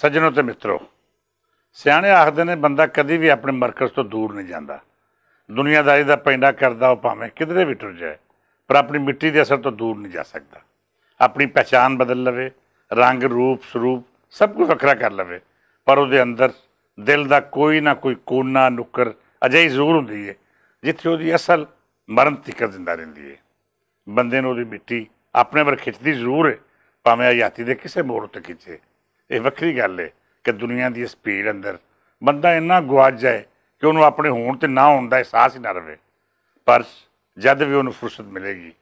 ਸੱਜਣੋ ਤੇ ਮਿੱਤਰੋ ਸਿਆਣੇ ਆਖਦੇ ਨੇ ਬੰਦਾ ਕਦੀ ਵੀ ਆਪਣੇ ਮਰਕਜ਼ ਤੋਂ ਦੂਰ ਨਹੀਂ ਜਾਂਦਾ ਦੁਨੀਆਦਾਰੀ ਦਾ ਪੈਂਡਾ ਕਰਦਾ ਉਹ ਭਾਵੇਂ ਕਿਧਰੇ ਵੀ ਟੁਰ ਜਾਏ ਪਰ ਆਪਣੀ ਮਿੱਟੀ ਦੇ ਅਸਰ ਤੋਂ ਦੂਰ ਨਹੀਂ ਜਾ ਸਕਦਾ ਆਪਣੀ ਪਛਾਣ ਬਦਲ ਲਵੇ ਰੰਗ ਰੂਪ ਸਰੂਪ ਸਭ ਕੁਝ ਵੱਖਰਾ ਕਰ ਲਵੇ ਪਰ ਉਹਦੇ ਅੰਦਰ ਦਿਲ ਦਾ ਕੋਈ ਨਾ ਕੋਈ ਕੋਨਾ ਨੁੱਕਰ ਅਜੇ ਹੀ ਜ਼ਰੂਰ ਹੁੰਦੀ ਹੈ ਜਿੱਥੇ ਉਹਦੀ ਅਸਲ ਮਰਨ ਤੱਕ ਜ਼ਿੰਦਾ ਰਹਿੰਦੀ ਹੈ ਬੰਦੇ ਨੂੰ ਉਹਦੀ ਮਿੱਟੀ ਆਪਣੇ ਵਰ ਖਿੱਚਦੀ ਜ਼ਰੂਰ ਹੈ ਭਾਵੇਂ ਆਯਾਤੀ ਦੇ ਕਿਸੇ ਮੋੜ ਤੇ ਖਿੱਚੇ ਇਹ ਵੱਖਰੀ ਗੱਲ ਹੈ ਕਿ ਦੁਨੀਆ ਦੀ ਸਪੀਡ ਅੰਦਰ ਬੰਦਾ ਇੰਨਾ ਗਵਾਜ ਜਾਏ ਕਿ ਉਹਨੂੰ ਆਪਣੇ ਹੋਣ ਤੇ ਨਾ ਹੋਣ ਦਾ ਅਹਿਸਾਸ ਹੀ ਨਾ ਰਵੇ ਪਰ ਜਦ ਵੀ ਉਹਨੂੰ ਫੁਰਸਤ ਮਿਲੇਗੀ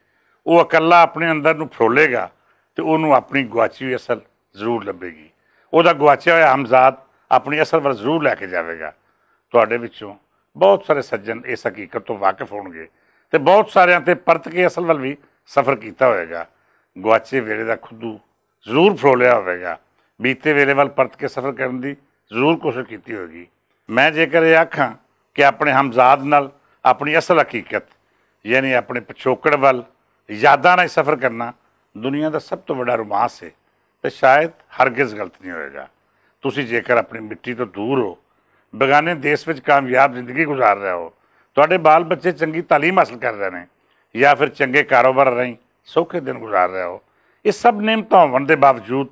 ਉਹ ਇਕੱਲਾ ਆਪਣੇ ਅੰਦਰ ਨੂੰ ਫਰੋਲੇਗਾ ਤੇ ਉਹਨੂੰ ਆਪਣੀ ਗਵਾਚੀ ਹੋਈ ਅਸਲ ਜ਼ਰੂਰ ਲੱਭੇਗੀ ਉਹਦਾ ਗਵਾਚਿਆ ਹੋਇਆ ਹਮਜ਼ਾਦ ਆਪਣੀ ਅਸਲ ਵੱਲ ਜ਼ਰੂਰ ਲੈ ਕੇ ਜਾਵੇਗਾ ਤੁਹਾਡੇ ਵਿੱਚੋਂ ਬਹੁਤ ਸਾਰੇ ਸੱਜਣ ਇਸ ਹਕੀਕਤ ਤੋਂ ਵਾਕਿਫ ਹੋਣਗੇ ਤੇ ਬਹੁਤ ਸਾਰਿਆਂ ਤੇ ਪਰਤ ਕੇ ਅਸਲ ਵੱਲ ਵੀ ਸਫ਼ਰ ਕੀਤਾ ਹੋਵੇਗਾ ਗਵਾਚੇ ਵੇਲੇ ਦਾ ਖੁਦੂ ਜ਼ਰੂਰ ਫਰੋਲਿਆ ਹੋਵੇਗਾ ਬੀਤੇ ਵੇਲੇ ਵੱਲ ਪਰਤ ਕੇ ਸਫ਼ਰ ਕਰਨ ਦੀ ਜ਼ਰੂਰ ਕੋਸ਼ਿਸ਼ ਕੀਤੀ ਹੋਵੇਗੀ ਮੈਂ ਜੇਕਰ ਇਹ ਆਖਾਂ ਕਿ ਆਪਣੇ ਹਮਜ਼ਾਦ ਨਾਲ ਆਪਣੀ ਅਸਲ ਹਕੀਕਤ ਯਾਨੀ ਆਪਣੇ ਪਿਛੋਕੜ ਵੱਲ ਯਾਦਾਂ ਨਾਲ ਸਫ਼ਰ ਕਰਨਾ ਦੁਨੀਆ ਦਾ ਸਭ ਤੋਂ ਵੱਡਾ ਰੁਮਾਂਸ ਹੈ ਤੇ ਸ਼ਾਇਦ ਹਰਗਿਜ਼ ਗਲਤ ਨਹੀਂ ਹੋਏਗਾ ਤੁਸੀਂ ਜੇਕਰ ਆਪਣੀ ਮਿੱਟੀ ਤੋਂ ਦੂਰ ਹੋ ਬਗਾਨੇ ਦੇਸ਼ ਵਿੱਚ ਕਾਮਯਾਬ ਜ਼ਿੰਦਗੀ گزار ਰਹੇ ਹੋ ਤੁਹਾਡੇ ਬਾਲ ਬੱਚੇ ਚੰਗੀ تعلیم ਹਾਸਲ ਕਰ ਰਹੇ ਨੇ ਜਾਂ ਫਿਰ ਚੰਗੇ ਕਾਰੋਬਾਰ ਰਹੀ ਸੌਖੇ ਦਿਨ گزار ਰਹੇ ਹੋ ਇਹ ਸਭ ਨਿਮਤਾਂ ਹੋਣ ਦੇ ਬਾਵਜੂਦ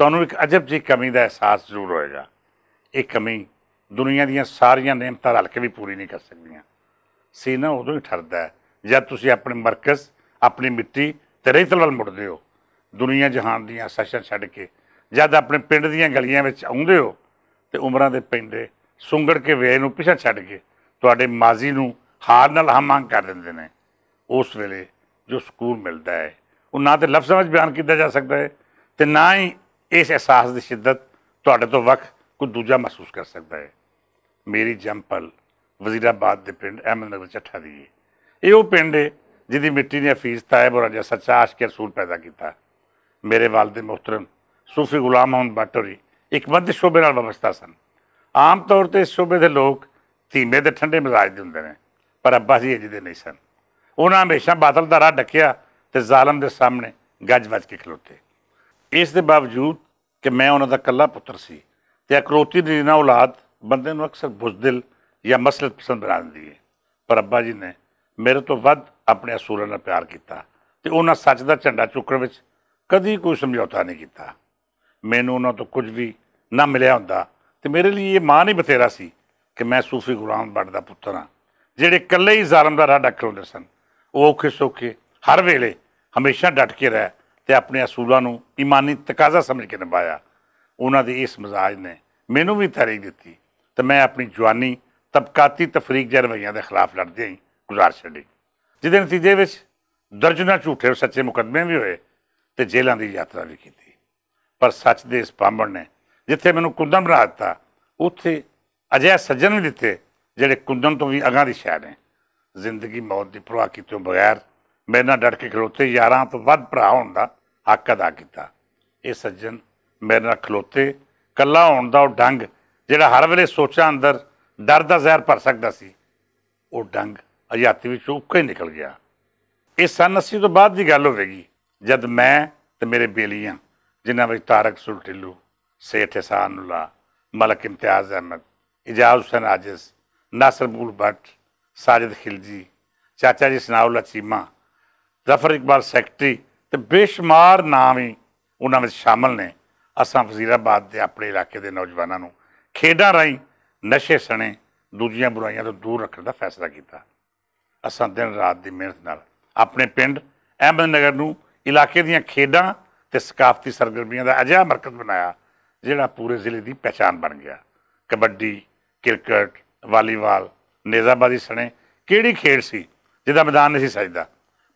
ਤੁਹਾਨੂੰ ਇੱਕ ਅਜਬ ਜੀ ਕਮੀ ਦਾ ਅਹਿਸਾਸ ਜ਼ਰੂਰ ਹੋਏਗਾ ਇਹ ਕਮੀ ਦੁਨੀਆ ਦੀਆਂ ਸਾਰੀਆਂ ਨੇਮਤਾਂ ਰਲ ਕੇ ਵੀ ਪੂਰੀ ਨਹੀਂ ਕਰ ਸਕਦੀਆਂ ਸੀਨਾ ਉਦੋਂ ਹੀ ਠਰਦਾ ਹੈ ਜਦ ਤੁਸੀਂ ਆਪਣੇ ਮਰਕਜ਼ ਆਪਣੀ ਮਿੱਟੀ ਤੇ ਰੇਤਲ ਵੱਲ ਮੁੜਦੇ ਹੋ ਦੁਨੀਆ ਜਹਾਨ ਦੀਆਂ ਸੈਸ਼ਨ ਛੱਡ ਕੇ ਜਦ ਆਪਣੇ ਪਿੰਡ ਦੀਆਂ ਗਲੀਆਂ ਵਿੱਚ ਆਉਂਦੇ ਹੋ ਤੇ ਉਮਰਾਂ ਦੇ ਪੈਂਦੇ ਸੁੰਗੜ ਕੇ ਵੇਹ ਨੂੰ ਪਿਛਾ ਛੱਡ ਕੇ ਤੁਹਾਡੇ ਮਾਜ਼ੀ ਨੂੰ ਹਾਰ ਨਾਲ ਹਮਾਂਗ ਕਰ ਦਿੰਦੇ ਨੇ ਉਸ ਵੇਲੇ ਜੋ ਸਕੂਨ ਮਿਲਦਾ ਹੈ ਉਹ ਨਾ ਤੇ ਲਫ਼ਜ਼ਾਂ ਵਿੱਚ ਬਿਆਨ ਕੀਤਾ ਜਾ ਸਕਦਾ ਹੈ ਤੇ ਨਾ ਹੀ ਇਸ ਅਹਿਸਾਸ ਦੀ ਸ਼ਿੱਦਤ ਤੁਹਾਡੇ ਤੋਂ ਵੱਖ ਕੋਈ ਦੂਜਾ ਮਹਿਸੂਸ ਕਰ ਸਕਦਾ ਹੈ ਮੇਰੀ ਜੰਪਲ ਵਜ਼ੀਰਾਬਾਦ ਦੇ ਪਿੰਡ ਅਹਿਮਦਨਗਰ ਚੱਠਾ ਦੀ ਇਹ ਉਹ ਪਿੰਡ ਹੈ ਜਿਹਦੀ ਮਿੱਟੀ ਨੇ ਹਫੀਜ਼ ਤਾਇਬ ਔਰ ਅਜਾ ਸੱਚਾ ਆਸ਼ਕ ਰਸੂਲ ਪੈਦਾ ਕੀਤਾ ਮੇਰੇ ਵਾਲਦੇ ਮੁਹਤਰਮ ਸੂਫੀ ਗੁਲਾਮ ਹਮਦ ਬਾਟੋਰੀ ਇੱਕ ਮੱਧ ਸ਼ੋਬੇ ਨਾਲ ਵਿਵਸਥਾ ਸਨ ਆਮ ਤੌਰ ਤੇ ਇਸ ਸ਼ੋਬੇ ਦੇ ਲੋਕ ਧੀਮੇ ਤੇ ਠੰਡੇ ਮਜ਼ਾਜ ਦੇ ਹੁੰਦੇ ਨੇ ਪਰ ਅੱਬਾ ਜੀ ਅਜਿਹੇ ਨਹੀਂ ਸਨ ਉਹਨਾਂ ਹਮੇਸ਼ਾ ਬਾਦਲ ਦਾ ਰਾਹ ਡੱਕਿਆ ਤੇ ਜ਼ਾਲਮ ਦੇ ਸਾਹਮਣੇ ਗੱਜ ਵੱਜ ਕੇ ਖਲੋਤੇ ਇਸ ਦੇ ਬਾਵਜੂਦ ਕਿ ਮੈਂ ਉਹਨਾਂ ਦਾ ਇਕੱਲਾ ਪੁੱਤਰ ਸੀ ਤੇ ਅਕਰੋਤੀ ਦੀ ਨਾ ਔਲਾਦ ਬੰਦੇ ਨੂੰ ਅਕਸਰ ਬੁਜ਼ਦਿਲ ਜਾਂ ਮਸਲਤ ਪਸੰਦ ਬਣਾ ਦਿੰਦੀ ਹੈ ਪਰ ਅੱਬਾ ਜੀ ਨੇ ਮੇਰੇ ਤੋਂ ਵੱਧ ਆਪਣੇ ਅਸੂਲਾਂ ਨਾਲ ਪਿਆਰ ਕੀਤਾ ਤੇ ਉਹਨਾਂ ਸੱਚ ਦਾ ਝੰਡਾ ਚੁੱਕਣ ਵਿੱਚ ਕਦੀ ਕੋਈ ਸਮਝੌਤਾ ਨਹੀਂ ਕੀਤਾ ਮੈਨੂੰ ਉਹਨਾਂ ਤੋਂ ਕੁਝ ਵੀ ਨਾ ਮਿਲਿਆ ਹੁੰਦਾ ਤੇ ਮੇਰੇ ਲਈ ਇਹ ਮਾਂ ਨਹੀਂ ਬਥੇਰਾ ਸੀ ਕਿ ਮੈਂ ਸੂਫੀ ਗੁਲਾਮ ਬੱਟ ਦਾ ਪੁੱਤਰ ਹਾਂ ਜਿਹੜੇ ਇਕੱਲੇ ਹੀ ਜ਼ਾਲਮ ਦਾ ਰਾਹ ਡੱਕ ਰਹੇ ਸਨ ਉਹ ਔਖੇ ਹਰ ਵੇਲੇ ਹਮੇਸ਼ਾ ਡਟ ਕੇ ਰਹਿ ਤੇ ਆਪਣੇ ਅਸੂਲਾਂ ਨੂੰ ਇਮਾਨੀ ਤਕਾਜ਼ਾ ਸਮਝ ਕੇ ਨਿਭਾਇਆ ਉਹਨਾਂ ਦੇ ਇਸ ਮਜ਼ਾਜ ਨੇ ਮੈਨੂੰ ਵੀ ਤਾਰੀਖ ਦਿੱਤੀ ਤੇ ਮੈਂ ਆਪਣੀ ਜਵਾਨੀ ਤਬਕਾਤੀ ਤਫਰੀਕ ਜਰਵਈਆਂ ਦੇ ਖਿਲਾਫ ਲੜਦੇ ਹਾਂ ਗੁਜ਼ਾਰ ਛੱਡੀ ਜਿਹਦੇ ਨਤੀਜੇ ਵਿੱਚ ਦਰਜਨਾਂ ਝੂਠੇ ਸੱਚੇ ਮੁਕਦਮੇ ਵੀ ਹੋਏ ਤੇ ਜੇਲ੍ਹਾਂ ਦੀ ਯਾਤਰਾ ਵੀ ਕੀਤੀ ਪਰ ਸੱਚ ਦੇ ਇਸ ਪਾਮਣ ਨੇ ਜਿੱਥੇ ਮੈਨੂੰ ਕੁੰਦਨ ਬਣਾ ਦਿੱਤਾ ਉੱਥੇ ਅਜੇ ਸੱਜਣ ਵੀ ਦਿੱਤੇ ਜਿਹੜੇ ਕੁੰਦਨ ਤੋਂ ਵੀ ਅਗਾਂ ਦੀ ਸ਼ਾਇ ਨੇ ਜ਼ਿੰਦਗੀ ਮੌਤ ਦੀ ਪ੍ਰਵਾਹ ਕੀਤੇ ਬਗੈਰ ਮੇਰੇ ਨਾਲ ਡਟ ਕੇ ਖਲੋਤੇ ਯਾਰਾਂ ਤੋਂ ਵੱਧ ਭਰਾ ਹੁੰਦਾ ਹੱਕ ਅਦਾ ਕੀਤਾ ਇਹ ਸੱਜਣ ਮੇਰੇ ਨਾਲ ਖਲੋਤੇ ਕੱਲਾ ਹੋਣ ਦਾ ਉਹ ਡੰਗ ਜਿਹੜਾ ਹਰ ਵੇਲੇ ਸੋਚਾਂ ਅੰਦਰ ਡਰ ਦਾ ਜ਼ਹਿਰ ਭਰ ਸਕਦਾ ਸੀ ਉਹ ਡੰਗ ਅਜਾਤ ਵਿੱਚ ਉੱਕਾ ਹੀ ਨਿਕਲ ਗਿਆ ਇਹ ਸਨ ਤੋਂ ਬਾਅਦ ਦੀ ਗੱਲ ਹੋਵੇਗੀ ਜਦ ਮੈਂ ਤੇ ਮੇਰੇ ਬੇਲੀਆਂ ਜਿਨ੍ਹਾਂ ਵਿੱਚ ਤਾਰਕ ਸੁਲਟਿੱਲੂ ਸੇਠ ਹਸਾਨੁੱਲਾ ਮਲਕ ਇਮਤਿਆਜ਼ ਅਹਿਮਦ ਇਜਾਜ਼ ਹੁਸੈਨ ਆਜਿਸ ਨਾਸਰ ਬੂਲ ਭੱਟ ਸਾਜਦ ਖਿਲਜੀ ਚਾਚਾ ਜੀ ਸਨਾਉਲਾ ਚੀਮਾ ਜ਼ਫਰ ਇਕਬਾਲ ਸੈਕਟਰੀ ਤੇ ਬੇਸ਼ੁਮਾਰ ਨਾਮ ਹੀ ਉਹਨਾਂ ਵਿੱਚ ਸ਼ਾਮਲ ਨੇ ਅਸਾਂ ਫਜ਼ੀਰਾਬਾਦ ਦੇ ਆਪਣੇ ਇਲਾਕੇ ਦੇ ਨੌਜਵਾਨਾਂ ਨੂੰ ਖੇਡਾਂ ਰਾਹੀਂ ਨਸ਼ੇ ਸਣੇ ਦੂਜੀਆਂ ਬੁਰਾਈਆਂ ਤੋਂ ਦੂਰ ਰੱਖਣ ਦਾ ਫੈਸਲਾ ਕੀਤਾ ਅਸਾਂ ਦਿਨ ਰਾਤ ਦੀ ਮਿਹਨਤ ਨਾਲ ਆਪਣੇ ਪਿੰਡ ਅਹਿਮਦ ਨਗਰ ਨੂੰ ਇਲਾਕੇ ਦੀਆਂ ਖੇਡਾਂ ਤੇ ਸਕਾਫਤੀ ਸਰਗਰਮੀਆਂ ਦਾ ਅਜਿਹਾ ਮਰਕਜ਼ ਬਣਾਇਆ ਜਿਹੜਾ ਪੂਰੇ ਜ਼ਿਲ੍ਹੇ ਦੀ ਪਛਾਣ ਬਣ ਗਿਆ ਕਬੱਡੀ ਕ੍ਰਿਕਟ ਵਾਲੀਬਾਲ ਨੇਜ਼ਾਬਾਜ਼ੀ ਸਣੇ ਕਿਹੜੀ ਖੇਡ ਸੀ ਜਿਹਦਾ ਮੈਦਾਨ ਨਹੀਂ ਸਜਦਾ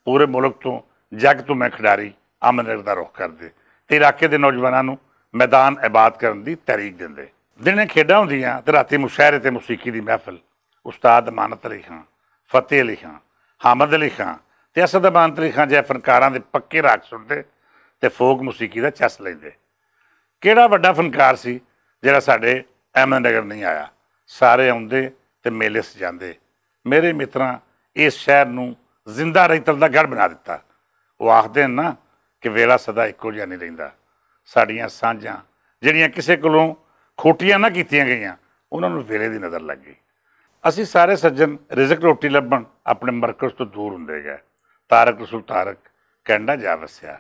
ਪੂਰੇ ਮੁਲਕ ਤੋਂ ਜੱਗ ਤੋਂ ਮੈਂ ਖਿਡਾਰੀ ਅਮਨਰ ਦਾ ਰੋਖ ਕਰਦੇ ਤੇ ਇਲਾਕੇ ਦੇ ਨੌਜਵਾਨਾਂ ਨੂੰ ਮੈਦਾਨ ਆਬਾਦ ਕਰਨ ਦੀ ਤਰੀਕ ਦਿੰਦੇ ਦਿਨੇ ਖੇਡਾਂ ਹੁੰਦੀਆਂ ਤੇ ਰਾਤੀ ਮੁਸ਼ਾਇਰੇ ਤੇ ਮੌਸੀਕੀ ਦੀ ਮਹਿਫਲ ਉਸਤਾਦ ਅਮਾਨਤ ਅਲੀ ਫਤਿਹ ਲਿਖਾਂ ਹਾਮਦ ਅਲੀ ਤੇ ਅਸਦ ਅਮਾਨਤ ਅਲੀ ਖਾਨ ਫਨਕਾਰਾਂ ਦੇ ਪੱਕੇ ਰਾਗ ਸੁਣਦੇ ਤੇ ਫੋਕ ਮੌਸੀਕੀ ਦਾ ਚਸ ਲੈਂਦੇ ਕਿਹੜਾ ਵੱਡਾ ਫਨਕਾਰ ਸੀ ਜਿਹੜਾ ਸਾਡੇ ਅਹਿਮਦਨਗਰ ਨਹੀਂ ਆਇਆ ਸਾਰੇ ਆਉਂਦੇ ਤੇ ਮੇਲੇ ਸਜਾਂਦੇ ਮੇਰੇ ਮਿੱਤਰਾਂ ਇਸ ਸ਼ਹਿਰ ਨੂੰ ਜ਼ਿੰਦਾ ਰਹਿਤਲ ਦਾ ਘਰ ਬਣਾ ਦਿੱਤਾ ਉਹ ਆਖਦੇ ਨਾ ਕਿ ਵੇਲਾ ਸਦਾ ਇੱਕੋ ਜਿਹਾ ਨਹੀਂ ਰਹਿੰਦਾ ਸਾਡੀਆਂ ਸਾਂਝਾਂ ਜਿਹੜੀਆਂ ਕਿਸੇ ਕੋਲੋਂ ਖੋਟੀਆਂ ਨਾ ਕੀਤੀਆਂ ਗਈਆਂ ਉਹਨਾਂ ਨੂੰ ਵੇਲੇ ਦੀ ਨਜ਼ਰ ਲੱਗ ਗਈ ਅਸੀਂ ਸਾਰੇ ਸੱਜਣ ਰਿਜ਼ਕ ਰੋਟੀ ਲੱਭਣ ਆਪਣੇ ਮਰਕਜ਼ ਤੋਂ ਦੂਰ ਹੁੰਦੇ ਗਏ ਤਾਰਕ ਰਸੂਲ ਤਾਰਕ ਕੈਨੇਡਾ ਜਾ ਵਸਿਆ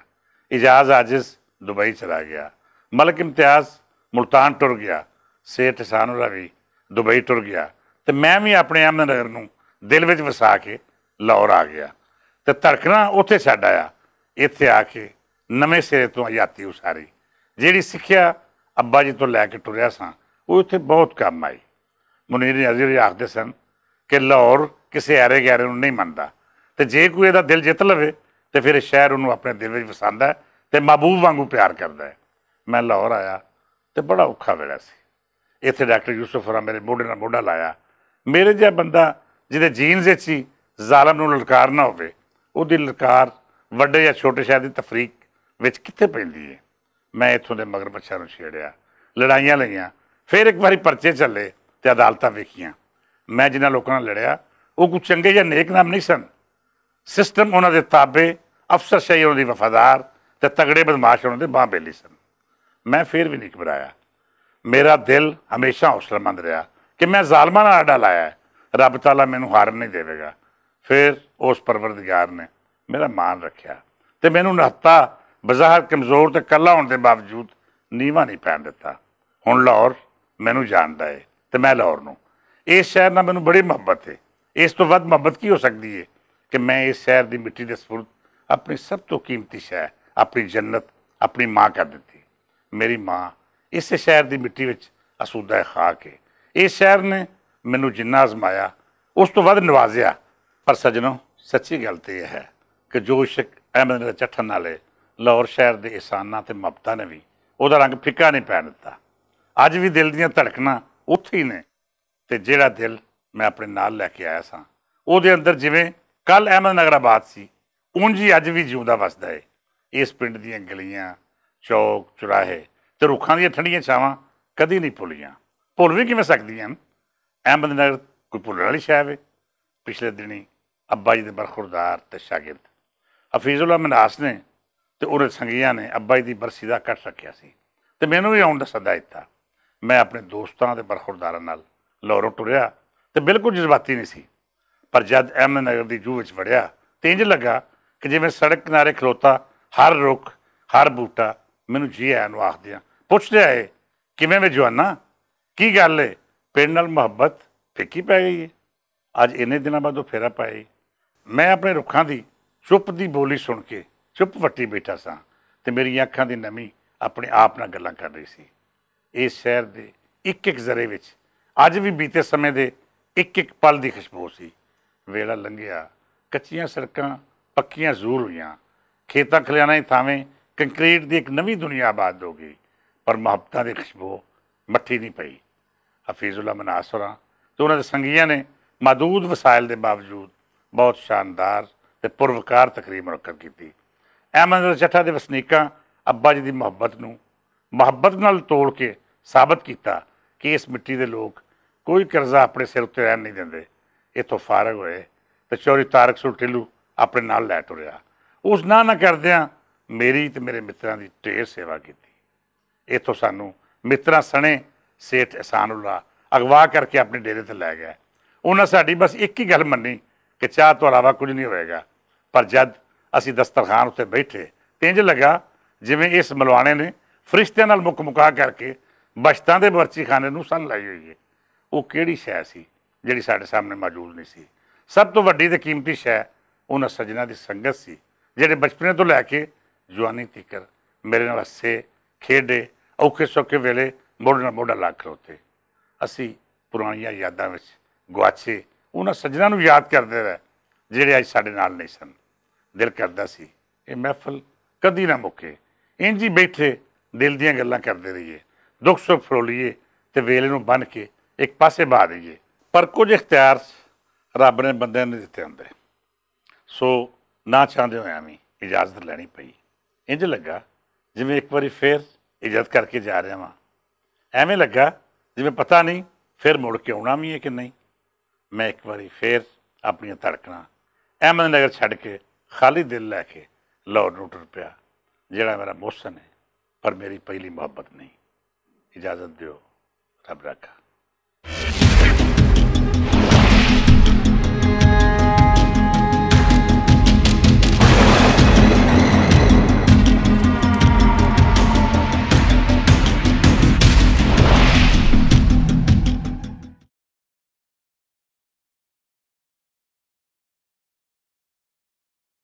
ਇਜਾਜ਼ ਆਜਿਸ ਦੁਬਈ ਚਲਾ ਗਿਆ ਮਲਕ ਇਮਤਿਆਜ਼ ਮਲਤਾਨ ਟੁਰ ਗਿਆ ਸੇਠ ਹਸਾਨੁੱਲਾ ਵੀ ਦੁਬਈ ਟੁਰ ਗਿਆ ਤੇ ਮੈਂ ਵੀ ਆਪਣੇ ਅਮਨ ਨਗਰ ਨੂੰ ਦਿਲ ਵਿੱਚ ਵਸਾ ਕੇ ਲਾਹੌਰ ਆ ਗਿਆ ਤੇ ਧੜਕਣਾ ਉੱਥੇ ਛੱਡ ਆਇਆ ਇੱਥੇ ਆ ਕੇ ਨਵੇਂ ਸਿਰੇ ਤੋਂ ਆਜ਼ਾਦੀ ਉਸਾਰੀ ਜਿਹੜੀ ਸਿੱਖਿਆ ਅੱਬਾ ਜੀ ਤੋਂ ਲੈ ਕੇ ਟੁਰਿਆ ਸਾਂ ਉਹ ਇੱਥੇ ਬਹੁਤ ਕੰਮ ਆਈ ਮੁਨੀਰ ਅਜ਼ੀਰ ਆਖਦੇ ਸਨ ਕਿ ਲਾਹੌਰ ਕਿਸੇ ਐਰੇ ਗੈਰੇ ਨੂੰ ਨਹੀਂ ਮੰਨਦਾ ਤੇ ਜੇ ਕੋਈ ਇਹਦਾ ਦਿਲ ਜਿੱਤ ਲਵੇ ਤੇ ਫਿਰ ਇਹ ਸ਼ਹਿਰ ਉਹਨੂੰ ਆਪਣੇ ਦਿਲ ਵਿੱਚ ਹੈ ਤੇ ਮਹਬੂਬ ਵਾਂਗੂ ਪਿਆਰ ਕਰਦਾ ਹੈ ਮੈਂ ਲਾਹੌਰ ਆਇਆ ਤੇ ਬੜਾ ਔਖਾ ਵੇਲਾ ਸੀ ਇੱਥੇ ਡਾਕਟਰ ਯੂਸਫ ਹਰਾ ਮੇਰੇ ਮੋਢੇ ਨਾਲ ਮੋਢਾ ਲਾਇਆ ਮੇਰੇ ਜਿਹਾ ਬੰਦਾ ਜਿਹਦੇ ਜੀਨਸ ਵਿੱਚ ਹੀ ਜ਼ਾਲਮ ਨੂੰ ਲਲਕਾਰ ਨਾ ਹੋਵੇ ਉਹਦੀ ਲਲਕਾਰ ਵੱਡੇ ਜਾਂ ਛੋਟੇ ਸ਼ਹਿਰ ਦੀ ਤਫਰੀਕ ਵਿੱਚ ਕਿੱਥੇ ਪੈਂਦੀ ਹੈ ਮੈਂ ਇੱਥੋਂ ਦੇ ਮਗਰ ਬੱਚਾ ਨੂੰ ਛੇੜਿਆ ਲੜਾਈਆਂ ਲਈਆਂ ਫਿਰ ਇੱਕ ਵਾਰੀ ਪਰਚੇ ਚੱਲੇ ਤੇ ਅਦਾਲਤਾਂ ਵੇਖੀਆਂ ਮੈਂ ਜਿਨ੍ਹਾਂ ਲੋਕਾਂ ਨਾਲ ਲੜਿਆ ਉਹ ਕੁਝ ਚੰਗੇ ਜਾਂ ਨੇਕ ਨਾਮ ਨਹੀਂ ਸਨ ਸਿਸਟਮ ਉਹਨਾਂ ਦੇ ਤਾਬੇ ਅਫਸਰ ਸ਼ਾਹੀ ਉਹਨਾਂ ਦੀ ਵਫਾਦਾਰ ਤੇ ਤਗੜੇ ਬਦਮਾਸ਼ ਉਹਨਾਂ ਦੇ ਬਾਹ ਬੇਲੀ ਸਨ ਮੈਂ ਫਿਰ ਵੀ ਨਹੀਂ ਘਬਰਾਇਆ ਮੇਰਾ ਦਿਲ ਹਮੇਸ਼ਾ ਹੌਸਲਾਮੰਦ ਰਿਹਾ ਕਿ ਮੈਂ ਜ਼ਾਲਮਾਂ ਨਾਲ ਆਡਾ ਲਾਇਆ ਰੱਬ ਤਾਲਾ ਮੈਨੂੰ ਹਾਰਨ ਨਹੀਂ ਦੇਵੇਗਾ ਫਿਰ ਉਸ ਪਰਵਰਦਿਗਾਰ ਨੇ ਮੇਰਾ ਮਾਨ ਰੱਖਿਆ ਤੇ ਮੈਨੂੰ ਨਹੱਤਾ ਬਜ਼ਾਹਰ ਕਮਜ਼ੋਰ ਤੇ ਕੱਲਾ ਹੋਣ ਦੇ ਬਾਵਜੂਦ ਨੀਵਾ ਨਹੀਂ ਪੈਣ ਦਿੱਤਾ ਹੁਣ ਲਾਹੌਰ ਮੈਨੂੰ ਜਾਣਦਾ ਏ ਤੇ ਮੈਂ ਲਾਹੌਰ ਨੂੰ ਇਸ ਸ਼ਹਿਰ ਨਾਲ ਮੈਨੂੰ ਬੜੀ ਮੁਹੱਬਤ ਏ ਇਸ ਤੋਂ ਵੱਧ ਮੁਹੱਬਤ ਕੀ ਹੋ ਸਕਦੀ ਏ ਕਿ ਮੈਂ ਇਸ ਸ਼ਹਿਰ ਦੀ ਮਿੱਟੀ ਦੇ ਸਪੁਰਤ ਆਪਣੀ ਸਭ ਤੋਂ ਕੀਮਤੀ ਸ਼ਹਿ ਆਪਣੀ ਜੰਨਤ ਆਪਣੀ ਮਾਂ ਕਰ ਦਿੱਤੀ ਮੇਰੀ ਮਾਂ ਇਸ ਸ਼ਹਿਰ ਦੀ ਮਿੱਟੀ ਵਿੱਚ ਅਸੂਦਾ ਖਾਕ ਏ ਇਸ ਸ਼ਹਿਰ ਨੇ ਮੈਨੂੰ ਜਿੰਨਾ ਅਜ਼ਮਾਇਆ ਉਸ ਤੋਂ ਵੱਧ ਨਵਾਜ਼ਿਆ ਪਰ ਸੱਜਣੋ ਸੱਚੀ ਗੱਲ ਤੇ ਇਹ ਹੈ ਕਿ ਜੋਸ਼ ਸ਼ਿਕ ਅਹਿਮਦ ਨੇ ਚੱਠਣ ਨਾਲੇ ਲਾਹੌਰ ਸ਼ਹਿਰ ਦੇ ਇਸਾਨਾਂ ਤੇ ਮਬਤਾ ਨੇ ਵੀ ਉਹਦਾ ਰੰਗ ਫਿੱਕਾ ਨਹੀਂ ਪੈਣ ਦਿੱਤਾ ਅੱਜ ਵੀ ਦਿਲ ਦੀਆਂ ਧੜਕਣਾ ਉੱਥੇ ਹੀ ਨੇ ਤੇ ਜਿਹੜਾ ਦਿਲ ਮੈਂ ਆਪਣੇ ਨਾਲ ਲੈ ਕੇ ਆਇਆ ਸਾਂ ਉਹਦੇ ਅੰਦਰ ਜਿਵੇਂ ਕੱਲ ਅਹਿਮਦ ਨਗਰ ਆਬਾਦ ਸੀ ਉਂਝ ਹੀ ਅੱਜ ਵੀ ਜਿਉਂਦਾ ਵਸਦਾ ਏ ਇਸ ਪਿੰਡ ਦੀਆਂ ਗਲੀਆਂ ਚੌਕ ਚੁਰਾਹੇ ਤੇ ਰੁੱਖਾਂ ਦੀਆਂ ਠੰਡੀਆਂ ਛਾਵਾਂ ਕਦੀ ਨਹੀਂ ਭੁੱਲੀਆਂ ਭੁੱਲ ਵੀ ਕਿਵੇਂ ਸਕਦੀਆਂ ਅਹਿਮਦ ਨਗਰ ਕੋਈ ਭੁੱਲਣ ਵਾਲੀ ਸ਼ਾਇਬ ਏ ਪਿਛਲੇ ਦਿਨੀ ਅੱਬਾ ਜੀ ਦੇ ਬਰਖੁਰਦਾਰ ਤੇ ਸ਼ਾਗਿਰਦ ਹਫੀਜ਼ੁੱਲਾ ਮਨਾਸ ਨੇ ਤੇ ਉਹਦੇ ਸੰਗੀਆਂ ਨੇ ਅੱਬਾ ਜੀ ਦੀ ਬਰਸੀ ਦਾ ਕੱਟ ਰੱਖਿਆ ਸੀ ਤੇ ਮੈਨੂੰ ਵੀ ਆਉਣ ਦਾ ਸੱਦਾ ਦਿੱਤਾ ਮੈਂ ਆਪਣੇ ਦੋਸਤਾਂ ਤੇ ਬਰਖੁਰਦਾਰਾਂ ਨਾਲ ਲੋਰੋ ਟੁਰਿਆ ਤੇ ਬਿਲਕੁਲ ਜਜ਼ਬਾਤੀ ਨਹੀਂ ਸੀ ਪਰ ਜਦ ਐਮਨ ਨਗਰ ਦੀ ਜੂ ਵਿੱਚ ਵੜਿਆ ਤੇ ਇੰਜ ਲੱਗਾ ਕਿ ਜਿਵੇਂ ਸੜਕ ਕਿਨਾਰੇ ਖਲੋਤਾ ਹਰ ਰੁੱਖ ਹਰ ਬੂਟਾ ਮੈਨੂੰ ਜੀ ਆਇਆਂ ਨੂੰ ਆਖਦਿਆਂ ਪੁੱਛਦੇ ਆਏ ਕਿਵੇਂ ਵੇ ਜਵਾਨਾ ਕੀ ਗੱਲ ਏ ਪਿੰਡ ਨਾਲ ਮੁਹੱਬਤ ਫਿੱਕੀ ਪੈ ਗਈ ਏ ਅੱਜ ਇੰਨੇ ਦਿਨਾਂ ਬਾਅਦ ਉਹ ਫੇਰਾ ਪਾਈ ਮੈਂ ਆਪਣੇ ਰੁੱਖਾਂ ਦੀ ਚੁੱਪ ਦੀ ਬੋਲੀ ਸੁਣ ਕੇ ਚੁੱਪ ਵੱਟੀ ਬੈਠਾ ਸਾਂ ਤੇ ਮੇਰੀਆਂ ਅੱਖਾਂ ਦੀ ਨਮੀ ਆਪਣੇ ਆਪ ਨਾਲ ਗੱਲਾਂ ਕਰ ਰਹੀ ਸੀ ਇਸ ਸ਼ਹਿਰ ਦੇ ਇੱਕ ਇੱਕ ਜ਼ਰੇ ਵਿੱਚ ਅੱਜ ਵੀ ਬੀਤੇ ਸਮੇਂ ਦੇ ਇੱਕ ਇੱਕ ਪਲ ਦੀ ਖੁਸ਼ਬੂ ਸੀ ਵੇਲਾ ਲੰਘਿਆ ਕੱਚੀਆਂ ਸੜਕਾਂ ਪੱਕੀਆਂ ਜ਼ੂਰ ਹੋਈਆਂ ਖੇਤਾਂ ਖਲਿਆਣਾ ਹੀ ਥਾਵੇਂ ਕੰਕਰੀਟ ਦੀ ਇੱਕ ਨਵੀਂ ਦੁਨੀਆ ਆਬਾਦ ਹੋ ਗਈ ਪਰ ਮੁਹੱਬਤਾਂ ਦੀ ਖੁਸ਼ਬੂ ਮੱਠੀ ਨਹੀਂ ਪਈ ਹਫੀਜ਼ੁੱਲਾ ਮਨਾਸਰਾ ਤੇ ਉਹਨਾਂ ਦੇ ਸੰਗੀਆਂ ਨੇ ਮਦੂਦ ਵਸਾਇਲ ਦੇ ਬਾਵਜੂਦ ਬਹੁਤ ਸ਼ਾਨਦਾਰ ਤੇ ਪੁਰਵਕਾਰ ਤਕਰੀਬ ਮੁਕਰ ਕੀਤੀ ਅਹਿਮਦ ਜੱਠਾ ਦੇ ਵਸਨੀਕਾਂ ਅੱਬਾ ਜੀ ਦੀ ਮੁਹੱਬਤ ਨੂੰ ਮੁਹੱਬਤ ਨਾਲ ਤੋੜ ਕੇ ਸਾਬਤ ਕੀਤਾ ਕਿ ਇਸ ਮਿੱਟੀ ਦੇ ਲੋਕ ਕੋਈ ਕਰਜ਼ਾ ਆਪਣੇ ਸਿਰ ਉੱਤੇ ਰਹਿਣ ਨਹੀਂ ਦਿੰਦੇ ਇਥੋਂ ਫਾਰਗ ਹੋਏ ਤੇ ਚੌਰੀ ਤਾਰਕ ਸੁਟਿਲੂ ਆਪਣੇ ਨਾਲ ਲੈ ਤੁਰਿਆ ਉਸ ਨਾ ਨਾ ਕਰਦਿਆਂ ਮੇਰੀ ਤੇ ਮੇਰੇ ਮਿੱਤਰਾਂ ਦੀ ਢੇਰ ਸੇਵਾ ਕੀਤੀ ਇਥੋਂ ਸਾਨੂੰ ਮਿੱਤਰਾਂ ਸਣੇ ਸੇਠ ਅਹਿਸਾਨੁੱਲਾ ਅਗਵਾ ਕਰਕੇ ਆਪਣੇ ਡੇਰੇ ਤੇ ਲੈ ਗਿਆ ਉਹਨਾਂ ਸਾਡੀ ਬਸ ਇੱਕ ਹੀ ਗੱਲ ਮੰਨੀ ਕਿ ਚਾਹ ਤੋਂ ਇਲਾਵਾ ਕੁਝ ਨਹੀਂ ਹੋਏਗਾ ਪਰ ਜਦ ਅਸੀਂ ਦਸਤਰਖਾਨ ਉੱਤੇ ਬੈਠੇ ਤਿੰਜ ਲੱਗਾ ਜਿਵੇਂ ਇਸ ਮਲਵਾਣੇ ਨੇ ਫਰਿਸ਼ਤਿਆਂ ਨਾਲ ਮੁੱਕ ਮੁਕਾ ਕਰਕੇ ਬਸ਼ਤਾਂ ਦੇ ਵਰਚੀਖਾਨੇ ਨੂੰ ਸੱਲ ਲਈ ਹੋਈ ਹੈ ਉਹ ਕਿਹੜੀ ਸ਼ੈ ਸੀ ਜਿਹੜੀ ਸਾਡੇ ਸਾਹਮਣੇ ਮੌਜੂਦ ਨਹੀਂ ਸੀ ਸਭ ਤੋਂ ਵੱਡੀ ਤੇ ਕੀਮਤੀ ਸ਼ੈ ਉਹਨਾਂ ਸੱਜਣਾ ਦੀ ਸੰਗਤ ਸੀ ਜਿਹੜੇ ਬਚਪਨ ਤੋਂ ਲੈ ਕੇ ਜਵਾਨੀ ਤੱਕ ਮੇਰੇ ਨਾਲ ਹੱਸੇ ਖੇਡੇ ਔਖੇ ਸੌਖੇ ਵੇਲੇ ਮੋਢੇ ਨਾਲ ਮੋਢਾ ਲਾ ਖਲੋਤੇ ਅਸੀਂ ਪੁਰਾਣੀਆਂ ਯਾਦਾਂ ਵਿੱਚ ਗਵਾਚੇ ਉਹਨਾਂ ਸੱਜਣਾ ਨੂੰ ਯਾਦ ਕਰਦੇ ਰਹੇ ਜਿਹੜੇ ਅੱਜ ਸਾਡੇ ਨਾਲ ਨਹੀਂ ਸਨ ਦਿਲ ਕਰਦਾ ਸੀ ਇਹ ਮਹਿਫਲ ਕਦੀ ਨਾ ਮੁੱਕੇ ਇੰਜ ਹੀ ਬੈਠੇ ਦਿਲ ਦੀਆਂ ਗੱਲਾਂ ਕਰਦੇ ਰਹੀਏ ਦੁੱਖ ਸੁੱਖ ਫਰੋਲੀਏ ਤੇ ਵੇਲੇ ਨੂੰ ਬੰਨ ਕੇ ਇੱਕ ਪਾਸੇ ਬਾ ਦਈਏ ਪਰ ਕੁਝ ਇਖਤਿਆਰ ਰੱਬ ਨੇ ਬੰਦਿਆਂ ਨੇ ਦਿੱਤੇ ਹੁੰਦੇ ਸੋ ਨਾ ਚਾਹਦੇ ਹੋਇਆ ਵੀ ਇਜਾਜ਼ਤ ਲੈਣੀ ਪਈ ਇੰਜ ਲੱਗਾ ਜਿਵੇਂ ਇੱਕ ਵਾਰੀ ਫੇਰ ਇਜਾਜ਼ਤ ਕਰਕੇ ਜਾ ਰਿਹਾ ਵਾਂ ਐਵੇਂ ਲੱਗਾ ਜਿਵੇਂ ਪਤਾ ਨਹੀਂ ਫੇਰ ਮੁੜ ਕੇ ਆਉਣਾ ਵੀ ਹੈ ਕਿ ਨਹੀਂ मैं एक बार फिर अपन धड़कना अहमदनगर छड़ के खाली दिल लैके लौट नु टुर पिया जड़ा मेरा मौसम है पर मेरी पहली मुहब्बत नहीं इजाजत दियो रब रखा